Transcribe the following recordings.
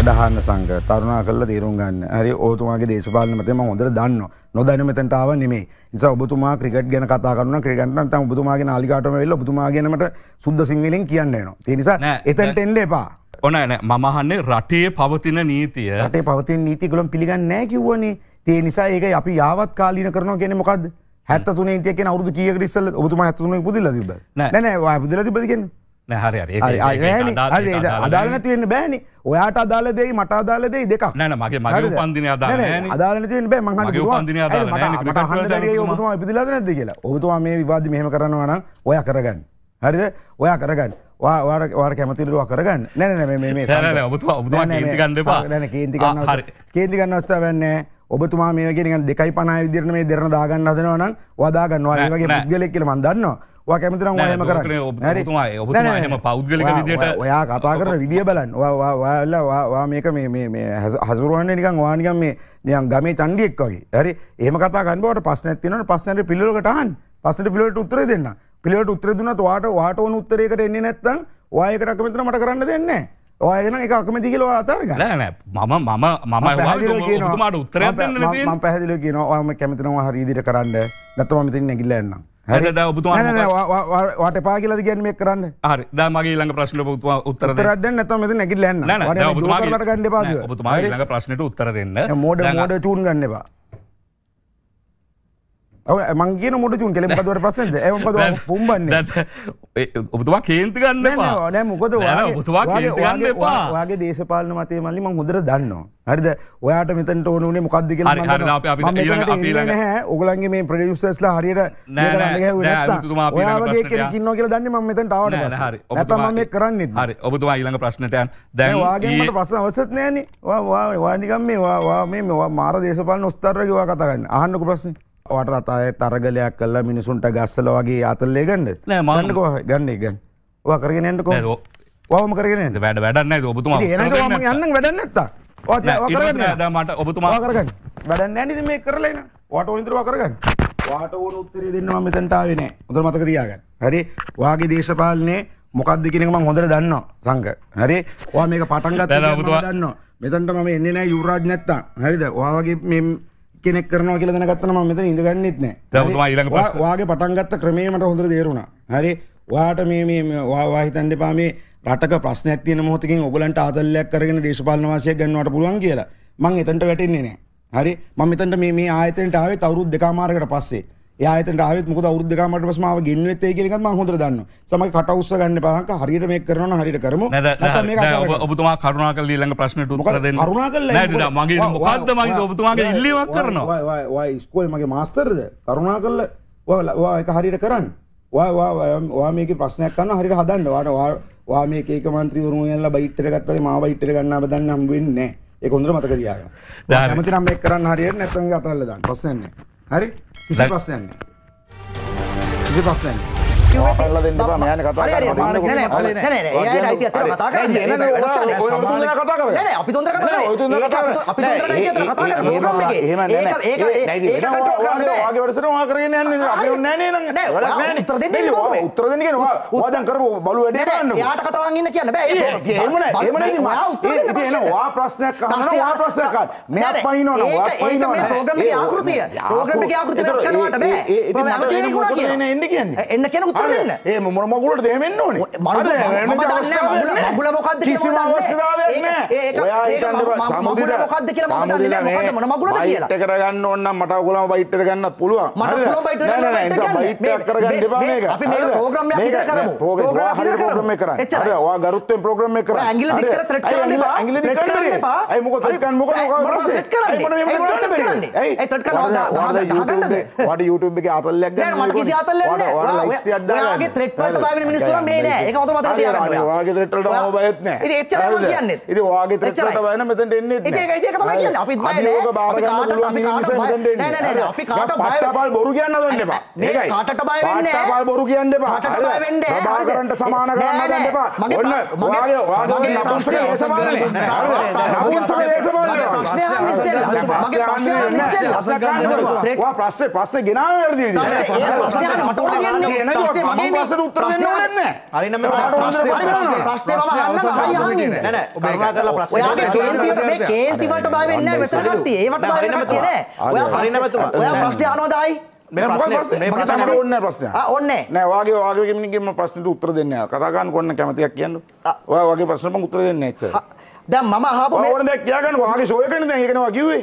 සටහන්න සංග තරුණා කල්ල තේරුම් ගන්න හරි ඕතුමාගේ දේශපාලන මතේ මම හොඳට දන්නවා නොදැන මෙතනට ආව නෙමෙයි නිසා ඔබතුමා ක්‍රිකට් ගැන කතා කරනවා ක්‍රිකට් නම් තමයි ඔබතුමාගේ නාලිකාටම වෙලා ඔබතුමා ගැනමට සුද්ධ සිංහලෙන් කියන්න එනවා ඒ නිසා එතනට එන්න එපා ඔන නෑ මම අහන්නේ රටේ පවතින නීතිය රටේ පවතින නීති ගොල්ලන් පිළිගන්නේ නැහැ කිව්වනේ ඒ නිසා ඒක අපි යාවත් කාලීන කරනවා කියන්නේ මොකද්ද 73 ඉන්දියාවේ කියන අවුරුදු කීයකට ඉස්සෙල්ලා ඔබතුමා 73 ඉපදිලා තිබ්බද නෑ නෑ ඔයා ඉපදිලා තිබ්බද කියන්නේ අදාලනතිවෙන්න බෑන ඔයාට අදාලදේ මට අදාලදේ දෙක නෑන මගේ මගේ පන්දින අදාලනතිවෙන් බෑ මගේ පන්දින ඔබතුමා පිදිලද නැද කියලා ඔබතුවා මේ විවාද මෙහම කරනවන ඔය කරගන්න හරිද ඔයා කරගන්න වාර කැමතිරවා කරගන්න නැන ඔබතුමා කේතිගන්න අස්ථාව වෙන්නේ ඔබතුමා මේගෙන දෙකයි පනා විදිරන මේ දෙරන දාගන්න අදනවනම් වදාගන්නවා වගේ පුද්ගලෙක්කල මන්දන්නවා කැමතිර හම කර හම පෞද්ගලි ට ඔයා කතා කරන විදිිය බලන් වාල්ලවා මේක හසුරුවන්න නිකන් වානිකම් මේ නියන් ගමේ චන්ඩියෙක් වගේ හරි ඒම කතා ගන්නවට පස්සනැතිනට පස්සනට පිල්ලටහන් පසට පිලට උත්තර දෙන්න පිලට උත්තර දුන්නට වාට වාට ඕන උත්තරයකට එන්නේ නැත්තං වායකට කමතර මට කරන්න දෙන්නේ. ඔයන එක අකමති කියල අතර ගන මම මම මම මට උත්තර පැහදිල කියන ම කැමතිනවා හරිදිට කරන්න නැතමතින් නැගිල්ලන්නම්. හැද ඔබතු වාට පා කියල ගැන මේ කරන්න හරි දමගේ ළඟ ප්‍රශ්න පුතුවා උත්තර දන්න තම නැකිල්ලන්න ගන්න පා ළඟ ප්‍රශ්නයට උත්තර දෙන්න මෝඩ මෝඩ චූන් ගන්නවා මංගේ මොට චුන් කෙල පදවට ප්‍රසද පුම්බන්න ඔබතුවා කේන්ති ගන්න නෑ මොකද වාගේ දේශපාලන මතේ මල්ලි මං හොදර දන්නවා. හරිද ඔයාට මෙතට ඕනේ මොකක්ද කියලා ඔගලන්ගේ මේ ප්‍රඩියුස්සස්ලා හරියට ඔයාගේ කෙකින්න කියල දන්න ම මෙතට අවට හරි ඔතමන්නේ කරන්න හරි ඔබතුවා ඊළඟ ප්‍රශ්නටයන් දැවාගේට ප්‍රස අවසත් නෑන වානිකම් මේවා මේ මෙවා මාර දේශපාල නොස්තරගවා කතගන්න ආන්නක ප්‍රශ්න. වට රතාය තරගලයක් කල්ලා මිනිසුන්ට ගස්සල වගේ අතල්ලේ ගන්නඩ නෑමන්නක ගන්න ගන්න කරගෙන එන්නක ම කරගෙන වැඩ වැඩන්න ඔබතුම යන්න වැඩන්නත්තා මට ඔබතුමා කරගන්න වැඩන්න ඇනි මේ කරලන වට ඉදිරවා කරගන්න වාට ඕන උත්තර දෙන්නවා මෙතැන්ටාවන උදර මතක දයාගන්න හරි වාගේ දේශපාලනය මොකක්ද කියනකම හොඳට දන්න සංක හරි වා මේක පටන්ගත් දන්න මෙතන්ට මම එන්නේ නෑ යුරාජ් නැත්තා හරිද වාගේ කෙනෙක් කරනවා කියල දැනගත්තන මෙත ඉඳගන්නෙත් නෑ වාගේ පටන්ගත්ත ක්‍රමීමට හොඳර දේරුණා හරි වාට මේ වාහිතන්ඩ පාමේ රටක ප්‍රශ්න ඇතින මොහොතකින් ඔගලන්ට ආදල්ලයක් කරගෙන දේශපාලන වාසය ගන්නවට පුළුවන් කියලා මං එතන්ට වැටෙන්නේ නෑ හරි මම මෙතන්ට මේ ආයතනට ආවේ අවුරුදු දෙකමාරකට පස්සේ ඒත රාවත් මුද අවුද්ධකාමට පස්මාව ගෙන්වෙත් ඒ කියලකම හොඳ දන්න සමයි කට උස්ස ගන්න පහක හරියට මේ කරන හරිට කරම ඔබතුමා කරුණා කල ඊළඟ ප්‍රශ්නට කරුණා කල මගේ මොකක්ද මගේ ඔබතුමාගේ ඉල්ලීමක් කරනවා ස්කෝල් මගේ මස්තරද කරුණා කල්ල එක හරිට කරන්න වා මේක ප්‍රශ්නයක් කන්න හරිට හදන්න වාට වා මේ ඒක මන්ත්‍රීවරුම ල්ල බයිට්ට ගත්තගේ මාව ඉට්ට ගන්න දන්න හම්බවෙන්නේ ඒ කොඳර මතක දයාග මති නම් එක් කරන්න හරියට නැතගේ අතල්ලදන්න පස්සන්නේ Allez, qu'est-ce qui se passe là Qu'est-ce qui se passe là පල්ල දෙන්න එපා මෑන කතා කරන්න නෑ නෑ නෑ එයාට අයිතියක් තියෙනවා කතා කරන්න ඔය ඔය තුන්දෙනා කතා කරන්නේ නෑ නෑ අපි තුන්දෙනා කතා කරන්නේ ඔය තුන්දෙනා කතා කරන්නේ අපි තුන්දෙනා කතා කරන්නේ ප්‍රෝග්‍රෑම් එකේ එහෙම නෑ නෑ ඒක ඒක වාගේ වැඩසටහන ඔයා කරගෙන යන්නේ අපි ඔන්නේ නෑ නෑ නෑ වැඩක් නෑ නේ උත්තර දෙන්න ඕනේ උත්තර දෙන්න කියන ඔයා දැන් කරපු බලු වැඩේ බලන්න එයාට කතාවන් ඉන්න කියන්න බෑ ඒක එහෙම නෑ එහෙම නෑ ඉතින් මම උත්තර දෙන්න කියන ඔයා ප්‍රශ්නයක් අහනවා ඔයා ප්‍රශ්නයක් අහන්න මෙයා පනිනවනේ ඔයා පනිනවනේ මේ ප්‍රෝග්‍රෑම් එකේ ආකෘතිය ප්‍රෝග්‍රෑම් එකේ ආකෘතිය වෙනස් කරනවට බෑ ඒක නෑ එන්න කියන්නේ එන්න කියන ඒ මොන මගුලට දෙමෙන්න්න ඕන මගුල මොකක්ද කිසිම අවස්ථාවක්ද කිය මොන මගුල ට කරගන්න ඔන්න මට ගුලම බයිට්ට ගන්න පුළුවන් පෝග්‍රම් කර වා ගරුත්තෙන් ප්‍රෝග්‍රම් කර ඇගිල ට YouTube එක අතල්ලක් ට ගේ ත්‍රෙට්ට බාගෙන මිනිස්සුර මේ නෑ එක හොත මතක තියාගන්න වාගේ ත්‍රෙට්ටලට මම බයෙත් නෑ ඉතින් එච්චරම කියන්නේ ඉතින් වාගේ ත්‍රෙට්ටලට බයන මෙතෙන්ට එන්නේ නැහැ ඒක ඒක තමයි කියන්නේ අපිත් බය නෑ අපි කාටවත් අපි කාටවත් බය නෑ නෑ නෑ අපි කාටවත් බය පට්ටපල් බොරු කියන්න දෙන්න එපා මේකයි කාටට බය වෙන්නේ නෑ පට්ටපල් බොරු කියන්න එපා කාටට බය වෙන්නේ නෑ ප්‍රභාකරන්ට සමාන කරන්න දෙන්න එපා ඔන්න වාගේ වාගේ නපුන්සක ඒ සමානනේ නපුන්සක ඒ සමානනේ ප්‍රශ්නේ අහන්න ඉස්සෙල්ලා මගේ ප්‍රශ්නේ අහන්න ඉස්සෙල්ලා ප්‍රශ්න ගන්න ඕවා ප්‍රශ්නේ ප්‍රශ්නේ ගෙනාවේ වැඩි විදිහට ප්‍රශ්නේ අහන්න මට ඕන කියන්නේ මගේ මගේ ප්‍රශ්නට උත්තර දෙන්න ඕනෙත් නෑ. හරි නම් ප්‍රශ්නේ ප්‍රශ්නේ මම අහන්න හරි අහන්නේ නෑ නෑ ඔබ කරුණා කරලා ප්‍රශ්නේ ඔයාගේ කේන්තියට මේ කේන්ති වලට බය වෙන්නේ නෑ මෙතන කට්ටිය. ඒවට බය වෙන්න කැමති නෑ. ඔයා හරිනමතුමා. ඔයා ප්‍රශ්නේ අහනවද ආයි? ඔන්න ප්‍රශ්න ඔන්න නෑ වගේ වගේමිනිගේම ප්‍රශ්නට උත්තර දෙන්න කතාගන්න කොන්න කැමතියක් කියන්න ඔය වගේ ප්‍රශ්නම උත්තර දෙන්න එච්ච දැන් මම හප ඕන දෙයක් කියගන්න වගේ සෝයකන දැන් එකනවා කිව්වේ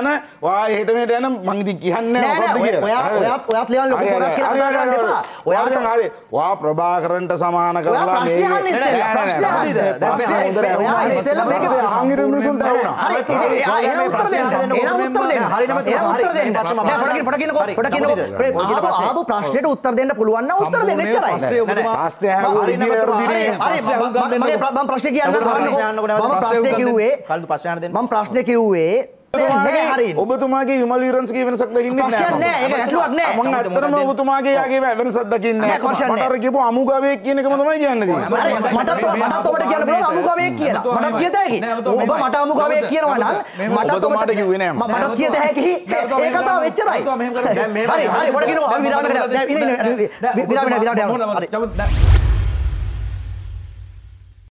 යන වා හෙටමට යන මංගති කියන්න ඔයත් ඔයත් ලියන් ලොක ගොඩක් කියලා ගන්න එපා ඔයාට හරි වා ප්‍රභාකරන්ට සමාන කරලා ආපු ප්‍රශ්නයට උත්තර දෙන්න පුළුවන් නම් උත්තර දෙන්න එච්චරයි. ප්‍රශ්නය හැවුවා විදියට හරි මම ප්‍රශ්නේ කියන්න මම ප්‍රශ්නේ කිව්වේ මම ප්‍රශ්නේ කිව්වේ ඔබතුමාගේ විමල් විරන්සගේ වෙනසක් දකින්නේ නැහැ. ගැටලුවක් නැහැ. මම ඇත්තටම ඔබතුමාගේ යාගේ වෙනසක් දකින්නේ නැහැ. මට කියපු අමුගවයේ කියන එකම තමයි කියන්න තියෙන්නේ. මටත් මටත් ඔබට කියන්න පුළුවන් අමුගවයේ කියලා. මටත් කියත හැකි. ඔබ මට අමුගවයේ කියනවා නම් මටත් ඔබට කිව්වේ නෑ මම. මටත් කියත හැකි. ඒ කතාව එච්චරයි. හරි හරි මට කියනවා විරාමයකට. විරාමයට විරාමයට යනවා. හරි.